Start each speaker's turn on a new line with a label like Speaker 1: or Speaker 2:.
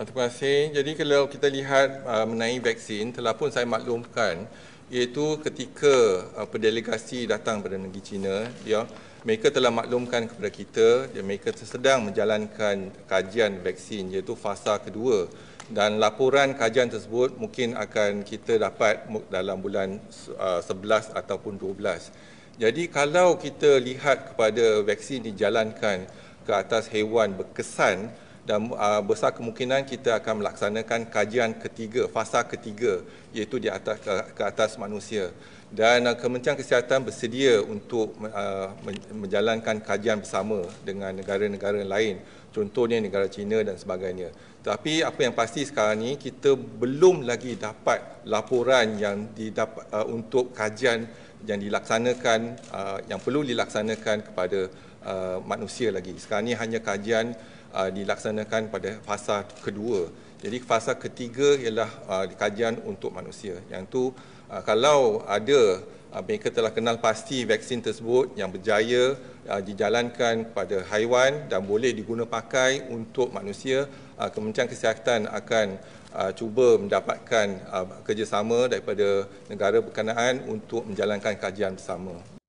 Speaker 1: terima kasih. Jadi kalau kita lihat uh, mengenai vaksin, telah pun saya maklumkan iaitu ketika uh, pedelegasi datang pada negeri China, dia ya, mereka telah maklumkan kepada kita dan mereka sedang menjalankan kajian vaksin iaitu fasa kedua dan laporan kajian tersebut mungkin akan kita dapat dalam bulan uh, 11 ataupun 12. Jadi kalau kita lihat kepada vaksin dijalankan ke atas hewan berkesan, dan uh, besar kemungkinan kita akan melaksanakan kajian ketiga fasa ketiga iaitu di atas ke, ke atas manusia dan uh, Kementerian Kesihatan bersedia untuk uh, menjalankan kajian bersama dengan negara-negara lain contohnya negara China dan sebagainya tetapi apa yang pasti sekarang ni kita belum lagi dapat laporan yang didapat uh, untuk kajian yang dilaksanakan uh, yang perlu dilaksanakan kepada uh, manusia lagi. Sekarang ini hanya kajian uh, dilaksanakan pada fasa kedua. Jadi fasa ketiga ialah uh, kajian untuk manusia. Yang tu uh, kalau ada uh, mereka telah kenal pasti vaksin tersebut yang berjaya uh, dijalankan pada haiwan dan boleh pakai untuk manusia, uh, Kementerian Kesihatan akan uh, cuba mendapatkan uh, kerjasama daripada negara berkenaan untuk menjalankan kajian bersama.